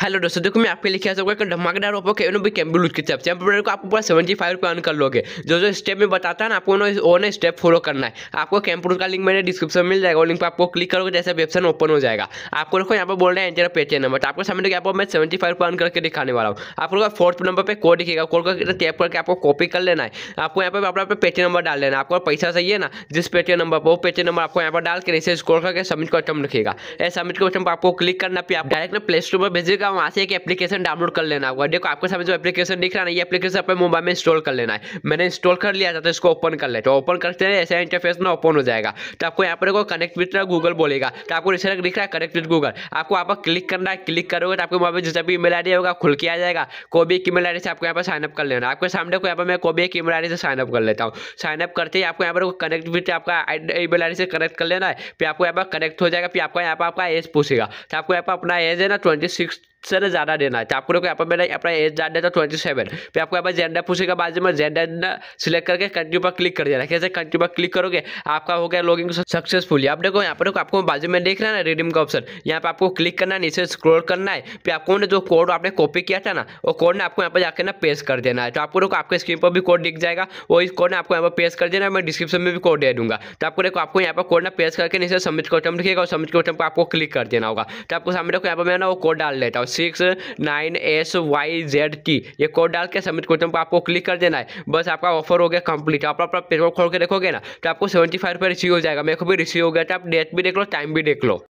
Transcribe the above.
hello दोस्तों देखो मैं आपके लिखा सकता हूँ धमाकेदार ओपो के भी कैम्बलूज की तरफ से आपको पूरा सेवेंटी फाइव रुपये अन कर लोगे जो जो स्टेप में बताता है ना आपको उन्होंने स्टेप फॉलो करना है आपको कैम्पलूज का लिंक मेरे डिस्क्रिप्शन मिल जाएगा लिंक पर आपको क्लिक करोगे जैसे वेबसाइट ओपन हो जाएगा आपको देखो यहाँ पर बोल रहे हैं एंटर पेटीएम नंबर आपको समझ लगे आपको मैं सेवेंटी फाइव रुपये करके दिखाने वाला हूँ आप लोग फोर्थ नंबर पर कोड दिखेगा कोड को टैप करके आपको कॉपी कर लेना है आपको यहाँ पर अपना पेटी नंबर डाल लेना आपको पैसा चाहिए ना जिस पेटीएम नंबर पर वो पेटी नंबर आपको यहाँ पर डाल के नीचे स्कोर करके सबमिट का बटन रखेगा सबमिट का आइटम पर आपको क्लिक करना फिर आप डायरेक्ट प्ले स्टोर पर भेजिएगा का वहाँ से एक एप्लीकेशन डाउनलोड कर लेना होगा देखो आपके सामने जो एप्लीकेशन दिख रहा है ना ये एप्लीकेशन अपने मोबाइल में इंस्टॉल कर लेना है मैंने इंस्टॉल कर लिया था तो इसको ओपन कर लेते हैं ओपन करते हैं ऐसा इंटरफेस ना ओपन हो जाएगा तो आपको यहाँ पर देखो कनेक्ट विथ गूगल बोलेगा तो आपको रिसर्च दिख रहा है कनेक्ट विथ गूगल आपको यहाँ पर क्लिक करना है क्लिक करोगे तो आपके मोबाइल पर जितना भी ईमेल आई होगा खुल के आ जाएगा कोई भी एक ईमेल आई से आपको यहाँ पर साइनअप कर लेना आपके सामने को यहाँ पर मैं कोई भी एक ईमेल आई से साइनअप कर लेता हूँ साइनअप करते ही आपको यहाँ पर कनेक्ट विथ आपका ईमेल आई से कनेक्ट कर लेना है फिर आपको यहाँ पर कनेक्ट हो जाएगा फिर आपका यहाँ पर आपका एज पूछेगा तो आपको यहाँ पर अपना एज है ना ट्वेंटी सिक्स से ज़्यादा देना है तो आपको यहाँ पर मैंने अपना एज जान देता ट्वेंटी सेवन फिर आपको यहाँ पर जेंडर पूछेगा बाजू में जेंडर सिलेक्ट करके कंट्री पर क्लिक कर देना कैसे कंट्री पर क्लिक करोगे आपका हो गया लॉगिंग सक्सेसफुल आप देखो यहाँ पर आपको बाजू में देख रहा है ना रिडीम का ऑप्शन यहाँ पर आपको क्लिक करना है नीचे स्क्रोल करना है फिर आपको जो कोड आपने कॉपी किया था ना वो कोड ने आपको यहाँ पर जाकर ना पेश कर देना है तो आपको देखो आपके स्क्रीन पर भी कोड दिख जाएगा वो इस कोड ने आपको यहाँ पर पेश कर देना है मैं डिस्क्रिप्शन में भी कोड दे दूंगा तो आपको देखो आपको यहाँ पर कोड ना पेश करके नीचे समझ के बटन लिखेगा और समझ के बटन पर आपको क्लिक कर देना होगा तो आपको सामने देखो यहाँ पर मैं ना वो कोड डाल लेता हूँ six nine S Y Z T ये कोड डाल के सबमिट क्वेश्चन पर आपको क्लिक कर देना है बस आपका ऑफर हो गया कंप्लीट आप अपना पेपर खोल के देखोगे ना तो आपको सेवेंटी फाइव रुपये रिसीव हो जाएगा मेरे को भी रिसीव हो गया था तो आप डेट भी देख लो टाइम भी देख लो